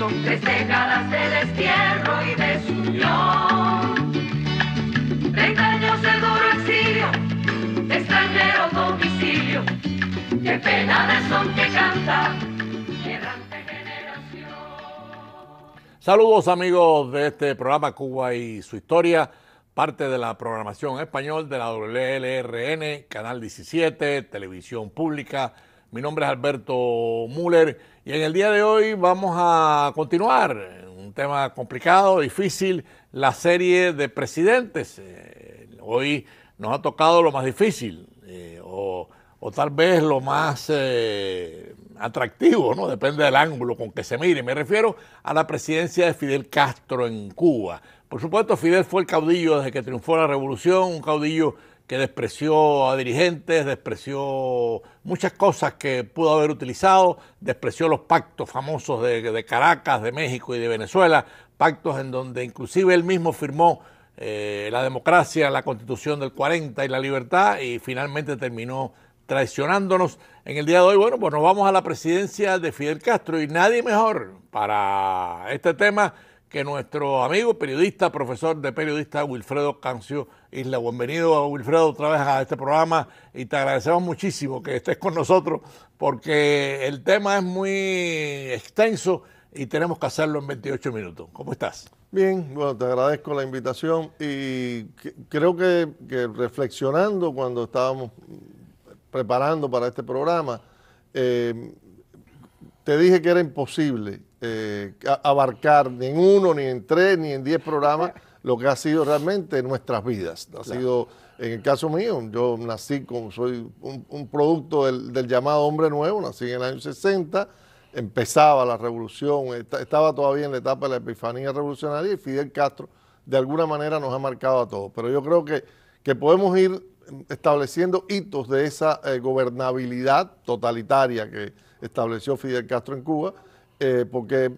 Son Tres décadas de destierro y desunión. Treinta años de duro exilio, extranjero domicilio. Qué pena son que canta. Saludos amigos de este programa Cuba y su historia, parte de la programación español de la WLRN, Canal 17, Televisión Pública, mi nombre es Alberto Müller y en el día de hoy vamos a continuar un tema complicado, difícil, la serie de presidentes. Eh, hoy nos ha tocado lo más difícil eh, o, tal vez lo más eh, atractivo, ¿no? Depende del ángulo con que se mire. Me refiero a la presidencia de Fidel Castro en Cuba. Por supuesto, Fidel fue el caudillo desde que triunfó la revolución, un caudillo que despreció a dirigentes, despreció muchas cosas que pudo haber utilizado, despreció los pactos famosos de, Caracas, de México y de Venezuela, pactos en donde inclusive él mismo firmó eh, la democracia, la constitución del 40 y la libertad y finalmente terminó traicionándonos en el día de hoy. Bueno, pues nos vamos a la presidencia de Fidel Castro y nadie mejor para este tema que nuestro amigo periodista, profesor de periodista Wilfredo Cancio Isla. Bienvenido, Wilfredo, otra vez a este programa y te agradecemos muchísimo que estés con nosotros porque el tema es muy extenso y tenemos que hacerlo en 28 minutos. ¿Cómo estás? Bien, bueno, te agradezco la invitación y creo que, reflexionando cuando estábamos preparando para este programa, eh, te dije que era imposible eh, abarcar ni en uno, ni en tres, ni en diez programas lo que ha sido realmente nuestras vidas. Ha sido, en el caso mío, yo nací como soy un, producto del, llamado hombre nuevo, nací en el año 60, empezaba la revolución, estaba todavía en la etapa de la epifanía revolucionaria y Fidel Castro de alguna manera nos ha marcado a todos. Pero yo creo que, que podemos ir estableciendo hitos de esa eh, gobernabilidad totalitaria que estableció Fidel Castro en Cuba eh, porque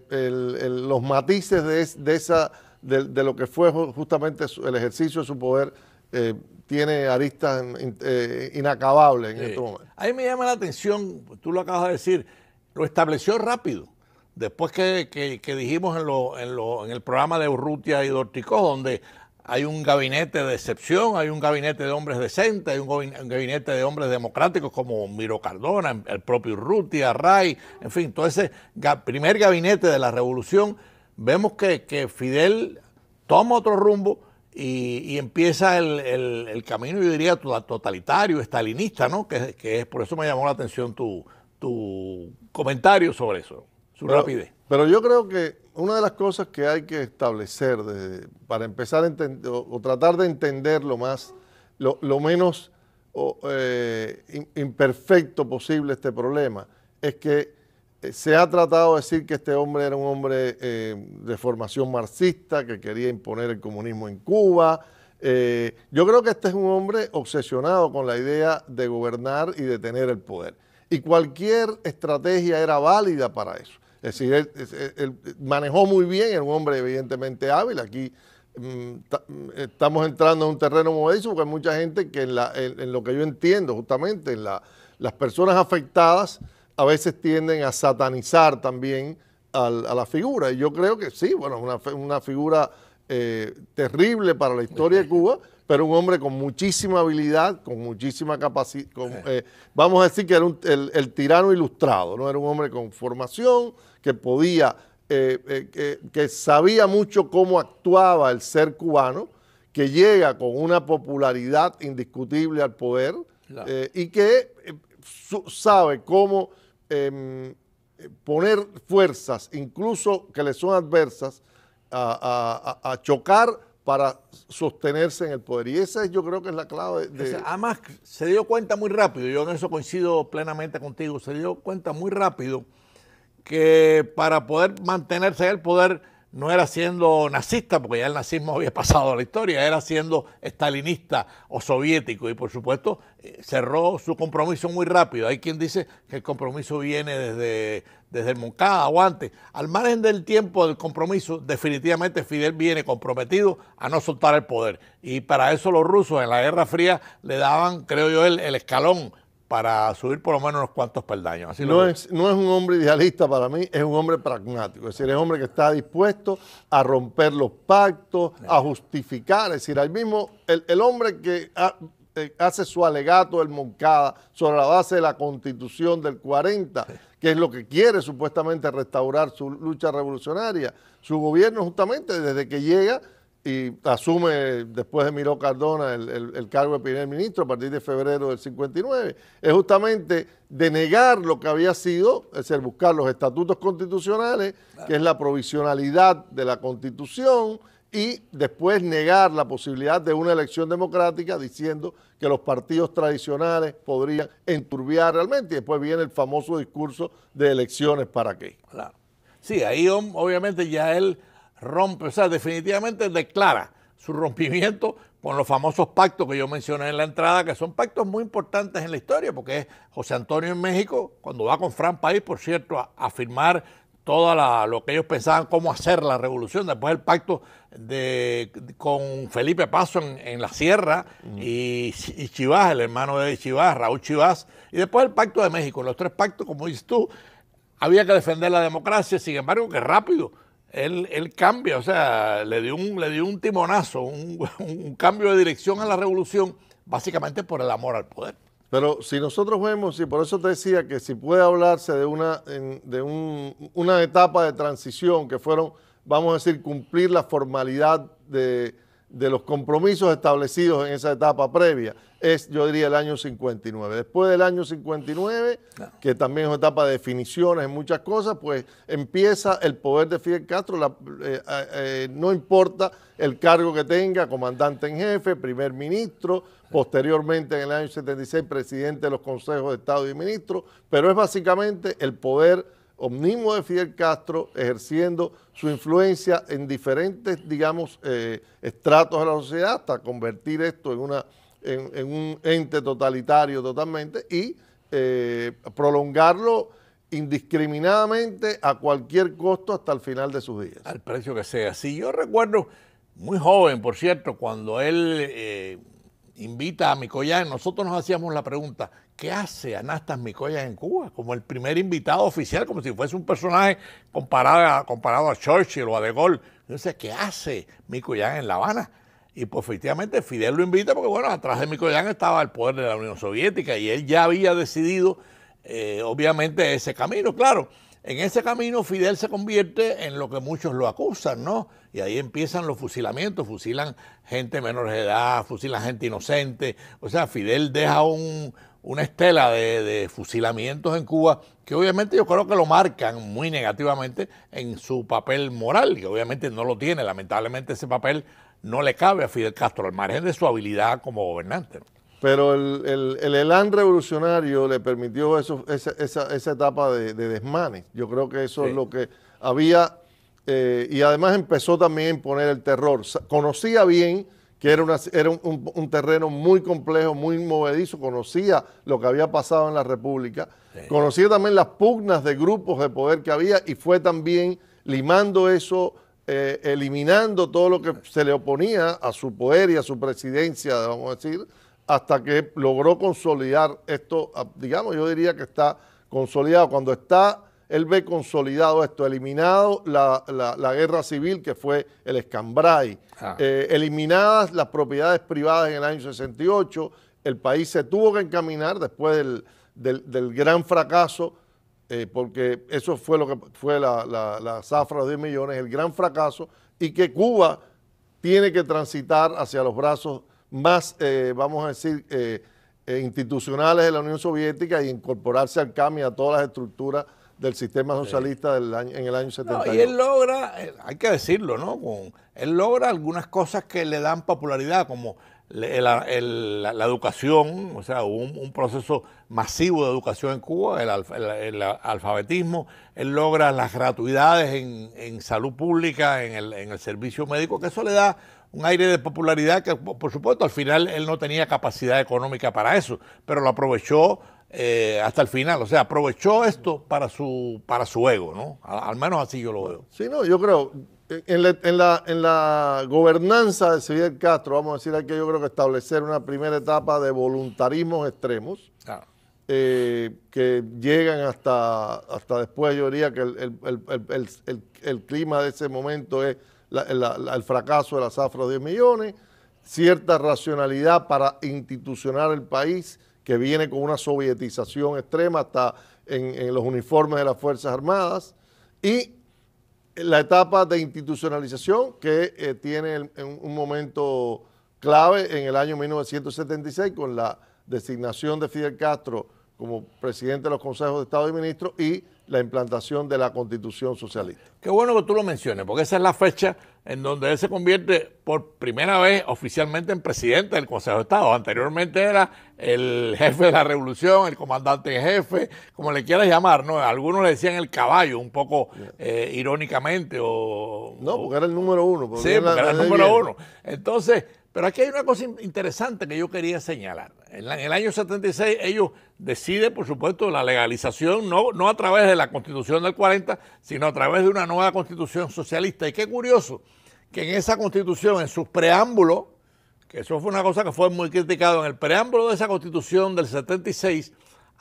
los matices de, de esa, de, lo que fue justamente el ejercicio de su poder eh, tiene aristas eh, inacabables en este momento. A me llama la atención, tú lo acabas de decir, lo estableció rápido. Después que, dijimos en, lo, en, lo, en el programa de Urrutia y Dorticó, donde hay un gabinete de excepción, hay un gabinete de hombres decentes, hay un gabinete de hombres democráticos como Miro Cardona, el propio Ruti, Array, en fin, todo ese primer gabinete de la revolución, vemos que, Fidel toma otro rumbo y, empieza el, camino, yo diría, totalitario, estalinista, ¿no? Que, es por eso me llamó la atención tu, comentario sobre eso, su rapidez. Pero yo creo que una de las cosas que hay que establecer para empezar a entender o, tratar de entender lo más, lo, menos eh, imperfecto posible este problema, es que eh, se ha tratado de decir que este hombre era un hombre eh, de formación marxista, que quería imponer el comunismo en Cuba. yo creo que este es un hombre obsesionado con la idea de gobernar y de tener el poder. Y cualquier estrategia era válida para eso. Es decir, él, manejó muy bien, era un hombre evidentemente hábil. Aquí mm, mm, estamos entrando en un terreno movedizo porque hay mucha gente que en, lo que yo entiendo justamente, las personas afectadas a veces tienden a satanizar también a, la figura. Y yo creo que sí, bueno, es una, figura eh, terrible para la historia de Cuba pero un hombre con muchísima habilidad, con muchísima capacidad. Eh. Eh, vamos a decir que era el, tirano ilustrado, ¿no? Era un hombre con formación que podía, eh, que sabía mucho cómo actuaba el ser cubano, que llega con una popularidad indiscutible al poder y que sabe cómo em, poner fuerzas, incluso que le son adversas, a, a chocar para sostenerse en el poder. Y esa yo creo que es la clave de... además, se dio cuenta muy rápido, yo en eso coincido plenamente contigo, se dio cuenta muy rápido que para poder mantenerse en el poder no era siendo nazista, porque ya el nazismo había pasado a la historia, era siendo estalinista o soviético. Y por supuesto, eh, cerró su compromiso muy rápido. Hay quien dice que el compromiso viene desde desde Moncada, aguante. Al margen del tiempo del compromiso, definitivamente Fidel viene comprometido a no soltar el poder. Y para eso los rusos en la Guerra Fría le daban, creo yo, el, el escalón para subir por lo menos unos cuantos peldaños. no, es, no es un hombre idealista para mí, es un hombre pragmático. Es decir, es un hombre que está dispuesto a romper los pactos, a justificar. Es decir, al mismo, el, el hombre que ha, eh, hace su alegato el Moncada sobre la base de la constitución del 40, que es lo que quiere supuestamente restaurar su lucha revolucionaria. Su gobierno justamente desde que llega y asume después de Miró Cardona el, el, cargo de primer ministro a partir de febrero del 59, es justamente denegar lo que había sido, es decir, buscar los estatutos constitucionales, que es la provisionalidad de la constitución, y después negar la posibilidad de una elección democrática diciendo que los partidos tradicionales podrían enturbiar realmente. Y después viene el famoso discurso de elecciones para qué. Claro. Sí, ahí obviamente ya él rompe, o sea, definitivamente declara su rompimiento con los famosos pactos que yo mencioné en la entrada, que son pactos muy importantes en la historia, porque José Antonio en México, cuando va con Fran País, por cierto, a, a firmar todo lo que ellos pensaban cómo hacer la revolución, después el pacto de, con Felipe Paso en, la Sierra y, y, Chivas, el hermano de Chivas, Raúl Chivas, y después el Pacto de México. Los tres pactos, como dices tú, había que defender la democracia, sin embargo, que rápido. Él, él cambia, o sea, le dio un, le dio un timonazo, un, cambio de dirección a la revolución, básicamente por el amor al poder. Pero si nosotros vemos, y por eso te decía que si puede hablarse de una, de una etapa de transición que fueron vamos a decir, cumplir la formalidad de, los compromisos establecidos en esa etapa previa es, yo diría, el año 59. Después del año 59, que también es una etapa de definiciones en muchas cosas, pues empieza el poder de Fidel Castro, eh, eh, eh, no importa el cargo que tenga, comandante en jefe, primer ministro, posteriormente en el año 76 presidente de los consejos de Estado y ministro, pero es básicamente el poder omnismo de Fidel Castro ejerciendo su influencia en diferentes, digamos, eh, estratos de la sociedad hasta convertir esto en, una, en, un ente totalitario totalmente y eh, prolongarlo indiscriminadamente a cualquier costo hasta el final de sus días. Al precio que sea. Si yo recuerdo, muy joven, por cierto, cuando él... Eh, invita a Mikoyan, nosotros nos hacíamos la pregunta, ¿qué hace Anastas Mikoyan en Cuba? Como el primer invitado oficial, como si fuese un personaje comparado a, comparado a Churchill o a De Gaulle. Entonces, ¿qué hace Mikoyan en La Habana? Y pues efectivamente Fidel lo invita porque, bueno, atrás de Mikoyan estaba el poder de la Unión Soviética y él ya había decidido, eh, obviamente, ese camino, claro. En ese camino Fidel se convierte en lo que muchos lo acusan, ¿no? Y ahí empiezan los fusilamientos, fusilan gente menor de edad, fusilan gente inocente. O sea, Fidel deja una estela de, de, fusilamientos en Cuba que obviamente yo creo que lo marcan muy negativamente en su papel moral, que obviamente no lo tiene. Lamentablemente ese papel no le cabe a Fidel Castro, al margen de su habilidad como gobernante. Pero el, el, elán revolucionario le permitió eso, esa, etapa de, desmanes. Yo creo que eso es lo que había. Eh, y además empezó también a imponer el terror. Conocía bien que era, una, era un, terreno muy complejo, muy movedizo, conocía lo que había pasado en la República, conocía también las pugnas de grupos de poder que había y fue también limando eso, eh, eliminando todo lo que se le oponía a su poder y a su presidencia, vamos a decir, hasta que logró consolidar esto, ah, digamos, yo diría que está consolidado. Cuando está, él ve consolidado esto, eliminado la, guerra civil que fue el escambray, ah. eh, eliminadas las propiedades privadas en el año 68, el país se tuvo que encaminar después del, gran fracaso, eh, porque eso fue lo que fue la, la zafra de 10 millones, el gran fracaso, y que Cuba tiene que transitar hacia los brazos más, eh, vamos a decir, eh, eh, institucionales de la Unión Soviética e incorporarse al CAMI a todas las estructuras del sistema socialista del en el año 70. y él logra, hay que decirlo, ¿no? él logra algunas cosas que le dan popularidad, como la, educación, o sea, un, proceso masivo de educación en Cuba, el, alfabetismo, él logra las gratuidades en, salud pública, en, en el, servicio médico, que eso le da un aire de popularidad que, por supuesto, al final él no tenía capacidad económica para eso, pero lo aprovechó eh, hasta el final. O sea, aprovechó esto para su, para su ego, ¿no? Al, menos así yo lo veo. Sí, no, yo creo, en la, gobernanza de Sevilla Castro, vamos a decir aquí, yo creo que establecer una primera etapa de voluntarismos extremos. Ah. Eh, que llegan hasta, hasta después, yo diría que el clima de ese momento es el fracaso de la zafra de 10 millones, cierta racionalidad para institucionar el país que viene con una sovietización extrema hasta en, los uniformes de las Fuerzas Armadas y la etapa de institucionalización que eh, tiene un momento clave en el año 1976 con la designación de Fidel Castro como presidente de los consejos de Estado y ministros y la implantación de la constitución socialista. Qué bueno que tú lo menciones, porque esa es la fecha en donde él se convierte por primera vez oficialmente en presidente del Consejo de Estado. Anteriormente era el jefe de la revolución, el comandante en jefe, como le quieras llamar, ¿no? Algunos le decían el caballo, un poco eh, irónicamente. O, no, porque era el número uno. sí, porque era, el número uno. Entonces, pero aquí hay una cosa interesante que yo quería señalar. En, el año 76 ellos deciden, por supuesto, la legalización, no, no a través de la constitución del 40, sino a través de una nueva constitución socialista. Y qué curioso que en esa constitución, en sus preámbulos, que eso fue una cosa que fue muy criticado, en el preámbulo de esa constitución del 76,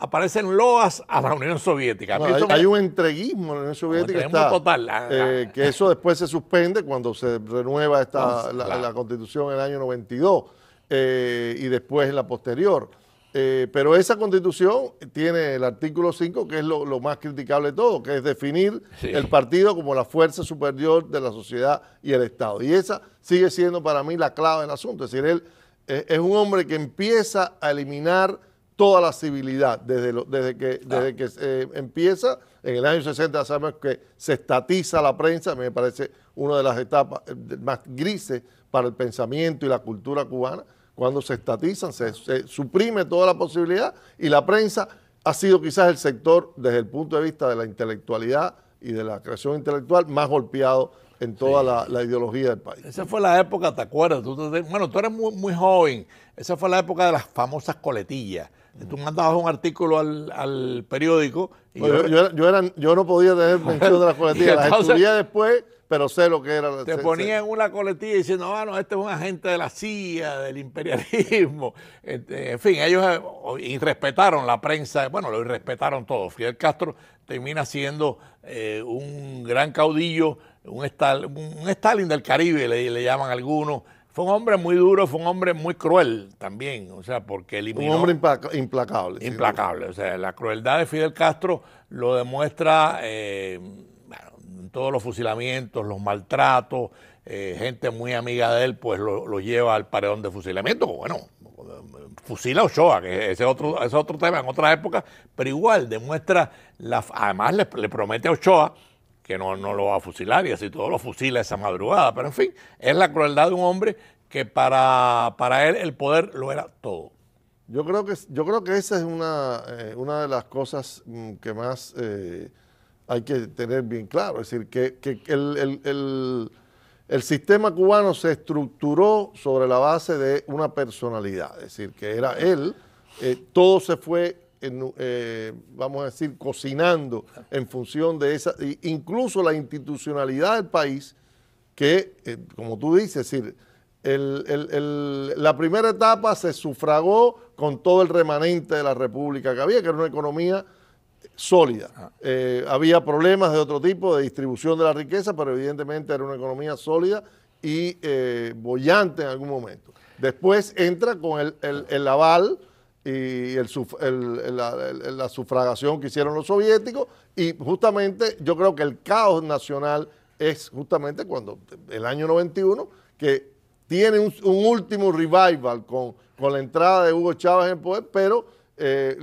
aparecen loas a la Unión Soviética. hay, un entreguismo en la Unión Soviética. Eh, que eso después se suspende cuando se renueva esta, la, constitución en el año 92 eh, y después en la posterior. Eh, pero esa constitución tiene el artículo 5, que es lo, más criticable de todo, que es definir el partido como la fuerza superior de la sociedad y el Estado. Y esa sigue siendo para mí la clave del asunto. Es decir, él es un hombre que empieza a eliminar toda la civilidad desde, desde que, desde que eh, empieza. En el año 60 sabemos que se estatiza la prensa, me parece una de las etapas eh, más grises para el pensamiento y la cultura cubana. Cuando se estatizan, se, suprime toda la posibilidad y la prensa ha sido quizás el sector, desde el punto de vista de la intelectualidad y de la creación intelectual, más golpeado en toda la, ideología del país. Esa fue la época, ¿te acuerdas? Tú, bueno, tú eres muy, muy joven. Esa fue la época de las famosas coletillas eh, tú mandabas un artículo al, periódico. yo, yo, no podía tener mención de la coletilla. Las estudié después, pero sé lo que era. Te ponía en una coletilla diciendo, ah, no, este es un agente de la CIA, del imperialismo. Eh, en fin, ellos irrespetaron eh, la prensa. Bueno, lo irrespetaron todo. Fidel Castro termina siendo un gran caudillo, un, Stalin del Caribe, le, le llaman algunos fue un hombre muy duro, fue un hombre muy cruel también, o sea, porque eliminó... Un hombre implacable. Implacable, o sea, la crueldad de Fidel Castro lo demuestra eh, todos los fusilamientos, los maltratos, eh, gente muy amiga de él, pues lo, lleva al paredón de fusilamiento, bueno, fusila a Ochoa, que ese es otro, ese otro tema en otra época, pero igual demuestra, la, además le promete a Ochoa no, lo va a fusilar y así todo lo fusila esa madrugada. Pero en fin, es la crueldad de un hombre que para, para él el poder lo era todo. Yo creo que, yo creo que esa es una, eh, una de las cosas mm, que más eh, hay que tener bien claro. Es decir, que, el, sistema cubano se estructuró sobre la base de una personalidad. Es decir, que era él, eh, todo se fue eh, vamos a decir, cocinando en función de esa, incluso la institucionalidad del país, que, eh, como tú dices, decir, la primera etapa se sufragó con todo el remanente de la República que había, que era una economía sólida. Eh, había problemas de otro tipo, de distribución de la riqueza, pero evidentemente era una economía sólida y bollante en algún momento. Después entra con el aval y el, la, sufragación que hicieron los soviéticos y justamente yo creo que el caos nacional es justamente cuando el año 91 que tiene un, último revival con, con la entrada de Hugo Chávez en poder, pero eh,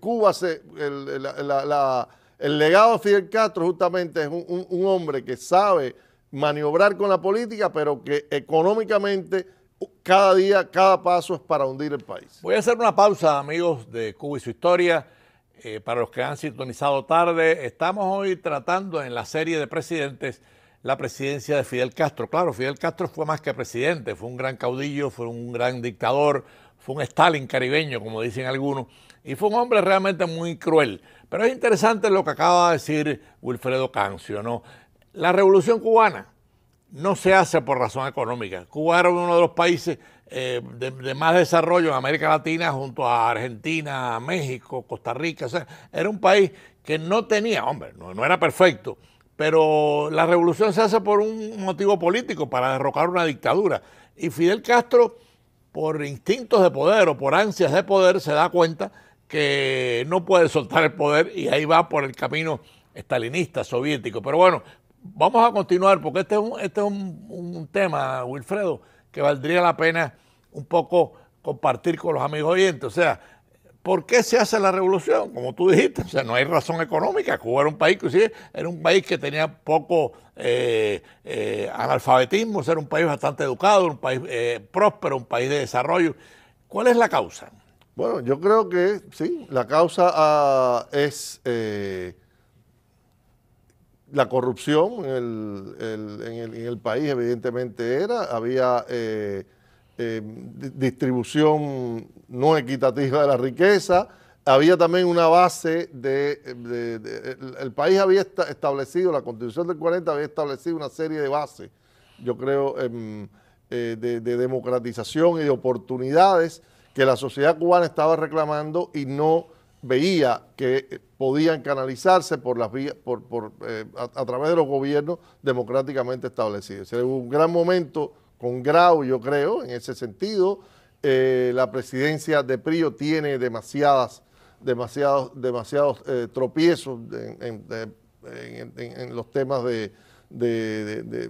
Cuba se, el, legado de Fidel Castro justamente es un hombre que sabe maniobrar con la política, pero que económicamente cada día, cada paso es para hundir el país. Voy a hacer una pausa, amigos de Cuba y su historia. Eh, para los que han sintonizado tarde, estamos hoy tratando en la serie de presidentes la presidencia de Fidel Castro. Claro, Fidel Castro fue más que presidente, fue un gran caudillo, fue un gran dictador, fue un Stalin caribeño, como dicen algunos, y fue un hombre realmente muy cruel. Pero es interesante lo que acaba de decir Wilfredo Cancio, ¿no? La revolución cubana no se hace por razón económica. Cuba era uno de los países eh, de, más desarrollo en América Latina junto a Argentina, México, Costa Rica. O sea, era un país que no tenía, hombre, no, no era perfecto, pero la revolución se hace por un motivo político, para derrocar una dictadura. Y Fidel Castro, por instintos de poder o por ansias de poder, se da cuenta que no puede soltar el poder y ahí va por el camino estalinista, soviético. Pero bueno, vamos a continuar porque este es, un, este un, tema, Wilfredo, que valdría la pena un poco compartir con los amigos oyentes. O sea, ¿por qué se hace la revolución? Como tú dijiste, o sea, no hay razón económica. Cuba era un país, era un país que tenía poco eh, eh, analfabetismo, era un país bastante educado, un país eh, próspero, un país de desarrollo. ¿Cuál es la causa? Bueno, yo creo que sí, la causa ah, es la corrupción en el, país evidentemente era, había eh, eh, distribución no equitativa de la riqueza, había también una base de, el, país había establecido, la constitución del 40 había establecido una serie de bases, yo creo, em, eh, de democratización y de oportunidades que la sociedad cubana estaba reclamando y no veía que eh, podían canalizarse por las vías, por, eh, a, través de los gobiernos democráticamente establecidos. un gran momento con Grau, yo creo, en ese sentido. Eh, la presidencia de Prio tiene demasiadas, demasiados, demasiados tropiezos en, los temas de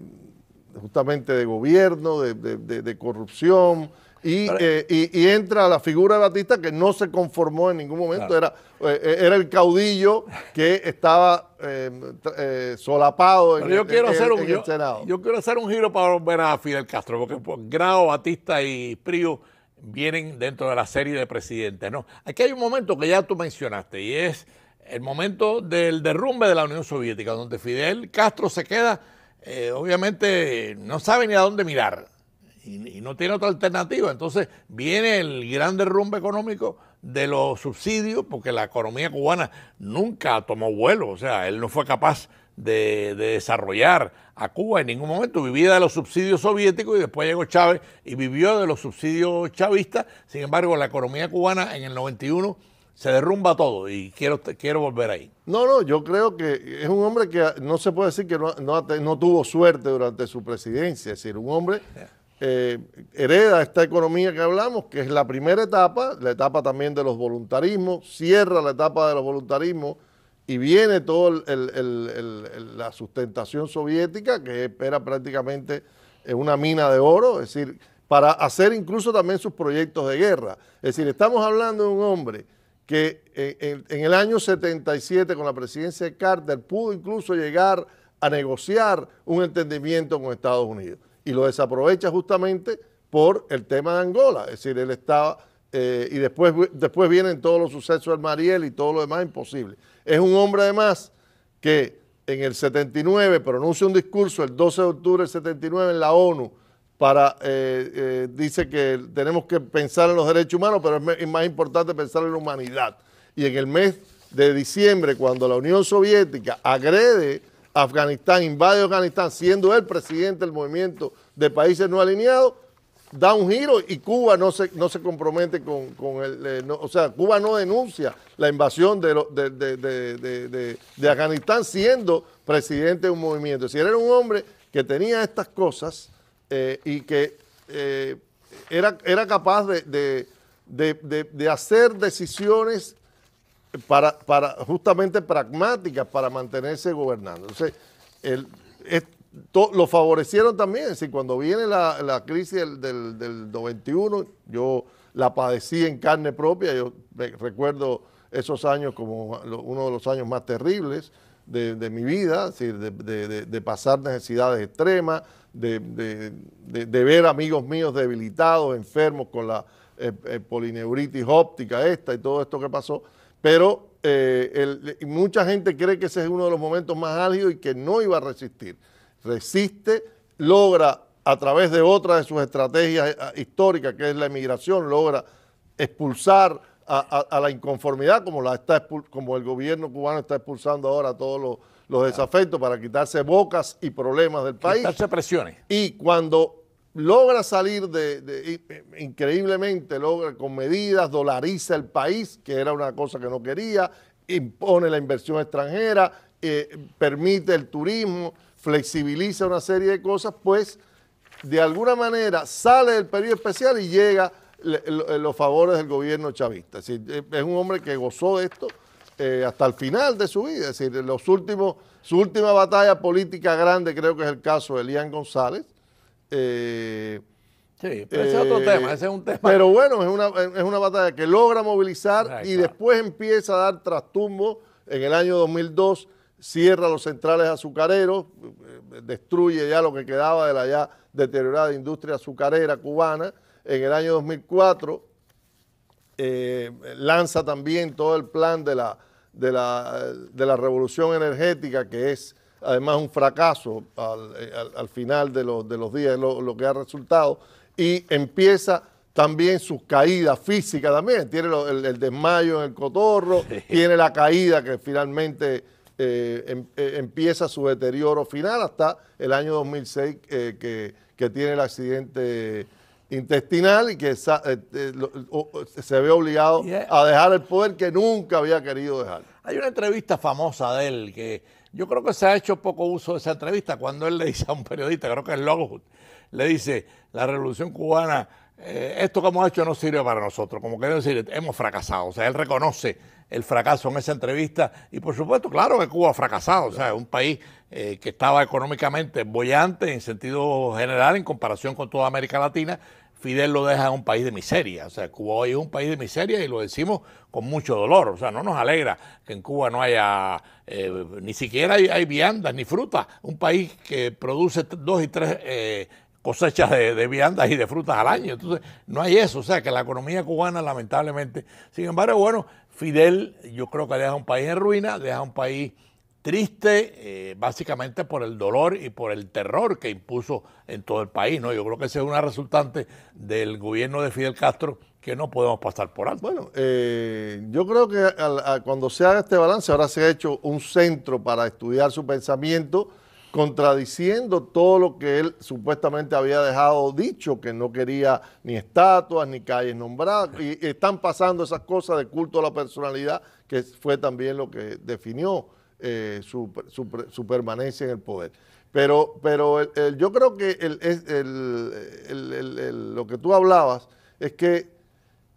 justamente de gobierno, de corrupción. Eh, y, entra la figura de Batista que no se conformó en ningún momento, era, eh, era el caudillo que estaba eh, solapado en, yo quiero hacer un, el Senado. Yo, quiero hacer un giro para volver a Fidel Castro, porque por Batista y Prío vienen dentro de la serie de presidentes. No, aquí hay un momento que ya tú mencionaste y es el momento del derrumbe de la Unión Soviética, donde Fidel Castro se queda, obviamente no sabe ni a dónde mirar y, no tiene otra alternativa. Entonces viene el gran derrumbe económico de los subsidios, porque la economía cubana nunca tomó vuelo, o sea, él no fue capaz de, desarrollar a Cuba en ningún momento. Vivía de los subsidios soviéticos y después llegó Chávez y vivió de los subsidios chavistas. Sin embargo, la economía cubana en el 91 se derrumba todo y quiero, quiero volver ahí. No, no, yo creo que es un hombre que no se puede decir que no, tuvo suerte durante su presidencia, es decir, un hombre... Eh, hereda esta economía que hablamos, que es la primera etapa, la etapa también de los voluntarismos, cierra la etapa de los voluntarismos y viene toda la sustentación soviética que era prácticamente eh, una mina de oro, es decir, para hacer incluso también sus proyectos de guerra. Es decir, estamos hablando de un hombre que eh, en, en el año 77 con la presidencia de Carter pudo incluso llegar a negociar un entendimiento con Estados Unidos y lo desaprovecha justamente por el tema de Angola. Es decir, él estaba, eh, y después, después vienen todos los sucesos del Mariel y todo lo demás imposible. Es un hombre además que en el 79 pronuncia un discurso el 12 de octubre del 79 en la ONU para, eh, eh, dice que tenemos que pensar en los derechos humanos, pero es más importante pensar en la humanidad. Y en el mes de diciembre, cuando la Unión Soviética agrede Afganistán, invade Afganistán, siendo él presidente del movimiento de países no alineados, da un giro y Cuba no se, no se compromete con, con el... Eh, o sea, Cuba no denuncia la invasión de, de, Afganistán siendo presidente de un movimiento. Si era un hombre que tenía estas cosas eh, y que eh, era, era capaz de hacer decisiones para, justamente pragmáticas para mantenerse gobernando. lo favorecieron también. cuando viene la, crisis del, 91, yo la padecí en carne propia. Yo recuerdo esos años como uno de los años más terribles de, mi vida, de, pasar necesidades extremas, de, ver amigos míos debilitados, enfermos con la eh, eh, polineuritis óptica esta y todo esto que pasó. Pero eh, mucha gente cree que ese es uno de los momentos más álgidos y que no iba a resistir. Resiste, logra a través de otra de sus estrategias eh, ah, históricas, que es la emigración, logra expulsar a, la inconformidad, como, el gobierno cubano está expulsando ahora a todos los, desafectos para quitarse bocas y problemas del país. Quitarse presiones. Y cuando logra salir de, eh, increíblemente, logra con medidas, dolariza el país, que era una cosa que no quería, impone la inversión extranjera, eh, permite el turismo, flexibiliza una serie de cosas, pues de alguna manera sale del periodo especial y llega eh, los favores del gobierno chavista. Es, decir, es un hombre que gozó de esto hasta el final de su vida. Es decir, los últimos, su última batalla política grande creo que es el caso de Elian González, eh, sí, pero ese es otro eh, tema, ese es un tema. Pero bueno, es una, es una batalla que logra movilizar y después empieza a dar trastumbo. En el año 2002 cierra los centrales azucareros, eh, destruye ya lo que quedaba de la ya deteriorada industria azucarera cubana. En el año 2004 lanza también todo el plan de la, de la, de la revolución energética, que es además un fracaso al, eh, final de los, días, lo, que ha resultado, y empieza también sus caídas físicas también, tiene el, desmayo en el cotorro, tiene la caída que finalmente eh, em, eh, empieza su deterioro final hasta el año 2006 que, tiene el accidente intestinal y que se ve obligado a dejar el poder que nunca había querido dejar. Hay una entrevista famosa de él que yo creo que se ha hecho poco uso de esa entrevista cuando él le dice a un periodista, creo que es Longwood, le dice, la revolución cubana, eh, esto que hemos hecho no sirve para nosotros, como quiere decir, hemos fracasado, o sea, él reconoce el fracaso en esa entrevista y por supuesto, claro que Cuba ha fracasado, o sea, es un país eh, que estaba económicamente bollante en sentido general en comparación con toda América Latina Fidel lo deja en un país de miseria. O sea, Cuba hoy es un país de miseria y lo decimos con mucho dolor. O sea, no nos alegra que en Cuba no haya, eh, ni siquiera hay, viandas ni frutas. Un país que produce dos y tres eh, cosechas de, de, viandas y de frutas al año. Entonces, no hay eso. O sea, que la economía cubana, lamentablemente. Sin embargo, bueno, Fidel yo creo que deja un país en ruina, deja un país triste eh, básicamente por el dolor y por el terror que impuso en todo el país. ¿no? Yo creo que esa es una resultante del gobierno de Fidel Castro que no podemos pasar por alto. Bueno, eh, yo creo que cuando se haga este balance, ahora se ha hecho un centro para estudiar su pensamiento, contradiciendo todo lo que él supuestamente había dejado dicho, que no quería ni estatuas, ni calles nombradas, y están pasando esas cosas de culto a la personalidad, que fue también lo que definió. Eh, su, permanencia en el poder. Pero, pero yo creo que lo que tú hablabas es que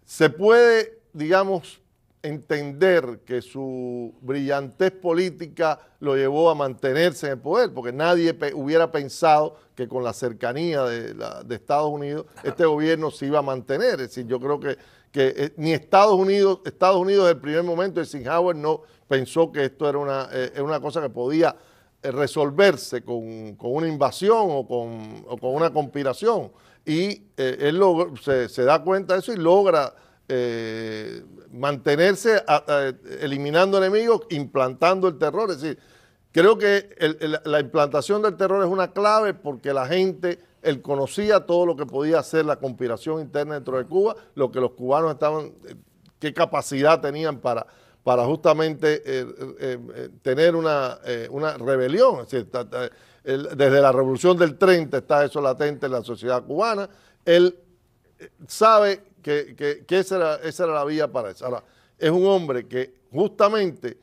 se puede, digamos, entender que su brillantez política lo llevó a mantenerse en el poder, porque nadie hubiera pensado que con la cercanía de, de Estados Unidos este gobierno se iba a mantener. Es decir, yo creo que que eh, ni Estados Unidos, Estados Unidos en el primer momento, el Eisenhower no pensó que esto era una, eh, una cosa que podía eh, resolverse con, una invasión o con, una conspiración. Y él se, da cuenta de eso y logra mantenerse eliminando enemigos, implantando el terror. Es decir, creo que la implantación del terror es una clave porque la gente él conocía todo lo que podía hacer la conspiración interna dentro de Cuba, lo que los cubanos estaban, eh, qué capacidad tenían para, para justamente eh, eh, tener una, rebelión. desde la revolución del 30 está eso latente en la sociedad cubana. Él sabe que, que, esa, era, esa era la vía para eso. Ahora, es un hombre que justamente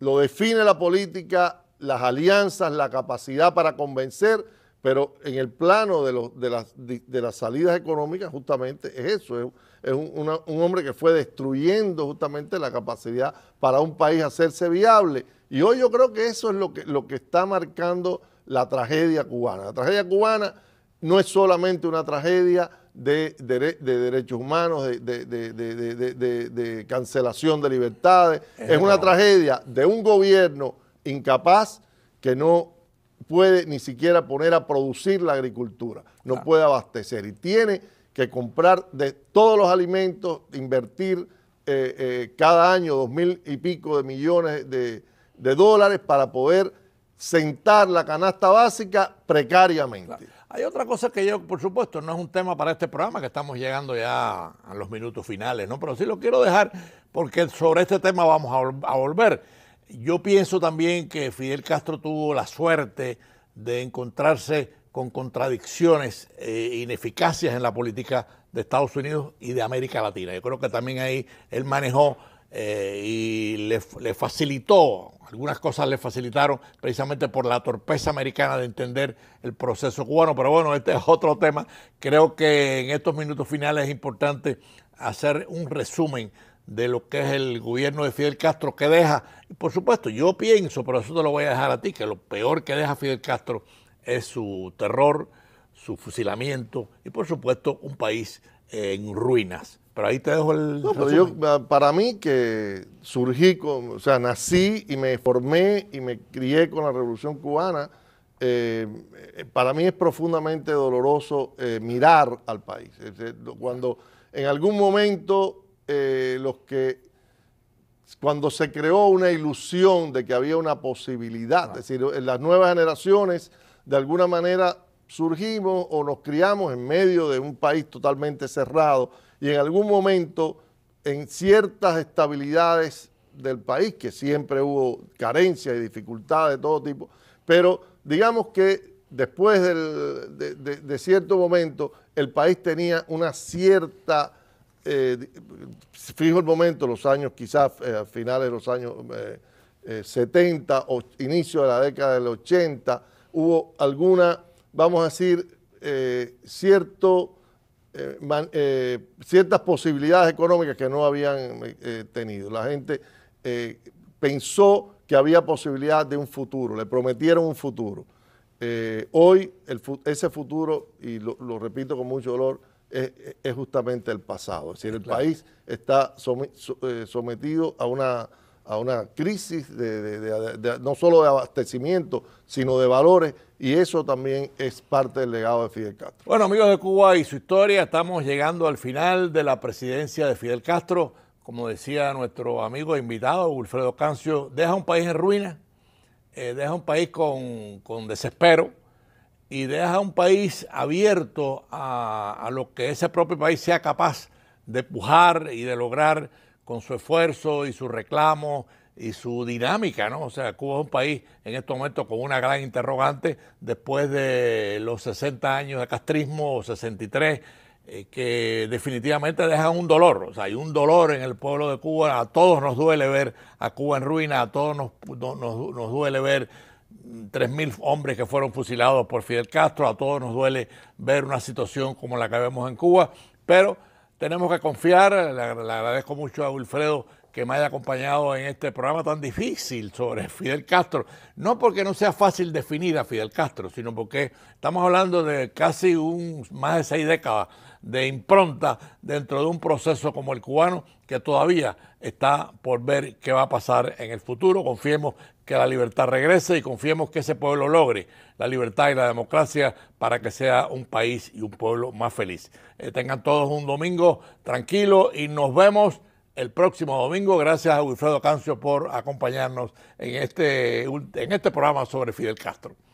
lo define la política, las alianzas, la capacidad para convencer pero en el plano de, las, de las, salidas económicas justamente es eso, es, un, hombre que fue destruyendo justamente la capacidad para un país hacerse viable. Y hoy yo creo que eso es lo que, lo que está marcando la tragedia cubana. La tragedia cubana no es solamente una tragedia de, derechos humanos, de, cancelación de libertades. es una tragedia de un gobierno incapaz que no puede ni siquiera poner a producir la agricultura, no puede abastecer y tiene que comprar de todos los alimentos, invertir eh, eh, cada año dos mil y pico de millones de, dólares para poder sentar la canasta básica precariamente. Hay otra cosa que yo, por supuesto, no es un tema para este programa, que estamos llegando ya a los minutos finales, ¿no? Pero sí lo quiero dejar porque sobre este tema vamos a volver yo pienso también que Fidel Castro tuvo la suerte de encontrarse con contradicciones e ineficacias en la política de Estados Unidos y de América Latina. Yo creo que también ahí él manejó eh, y le, facilitó, algunas cosas le facilitaron precisamente por la torpeza americana de entender el proceso cubano, pero bueno, este es otro tema. Creo que en estos minutos finales es importante hacer un resumen de lo que es el gobierno de Fidel Castro que deja. por supuesto, yo pienso, pero eso te lo voy a dejar a ti, que lo peor que deja Fidel Castro es su terror, su fusilamiento y por supuesto un país eh, en ruinas. Pero ahí te dejo el... yo, ah, para mí que surgí, o sea, nací y me formé y me crié con la Revolución Cubana, eh, eh, para mí es profundamente doloroso mirar al país. Cuando en algún momento eh, los que cuando se creó una ilusión de que había una posibilidad, es decir, en las nuevas generaciones de alguna manera surgimos o nos criamos en medio de un país totalmente cerrado y en algún momento en ciertas estabilidades del país, que siempre hubo carencias y dificultades de todo tipo, pero digamos que después de cierto momento el país tenía una cierta eh, fijo el momento, los años quizás eh, finales de los años 70 eh, o inicio de la década del 80, hubo alguna, vamos a decir, cierto, ciertas posibilidades económicas que no habían tenido. La gente pensó que había posibilidad de un futuro, le prometieron un futuro. hoy ese futuro, y lo repito con mucho dolor, es, justamente el pasado. Es decir, el país está eh, sometido a una, a una crisis de, no solo de abastecimiento, sino de valores, y eso también es parte del legado de Fidel Castro. Bueno, amigos de Cuba y su historia, estamos llegando al final de la presidencia de Fidel Castro. Como decía nuestro amigo e invitado, Wilfredo Cancio, deja un país en ruina, eh, deja un país con, con desespero, y deja un país abierto a, lo que ese propio país sea capaz de pujar y de lograr con su esfuerzo y su reclamo y su dinámica, ¿no? O sea, Cuba es un país en estos momentos con una gran interrogante después de los 60 años de castrismo, 63, eh, que definitivamente deja un dolor, o sea, hay un dolor en el pueblo de Cuba, a todos nos duele ver a Cuba en ruina, a todos nos duele ver 3.000 hombres que fueron fusilados por Fidel Castro. A todos nos duele ver una situación como la que vemos en Cuba, pero tenemos que confiar. Le, agradezco mucho a Wilfredo que me haya acompañado en este programa tan difícil sobre Fidel Castro. No porque no sea fácil definir a Fidel Castro, sino porque estamos hablando de casi un, más de seis décadas de impronta dentro de un proceso como el cubano que todavía está por ver qué va a pasar en el futuro. Confiemos que la libertad regrese y confiemos que ese pueblo logre la libertad y la democracia para que sea un país y un pueblo más feliz. Eh, tengan todos un domingo tranquilo y nos vemos el próximo domingo. Gracias a Wilfredo Cancio por acompañarnos en este, en este programa sobre Fidel Castro.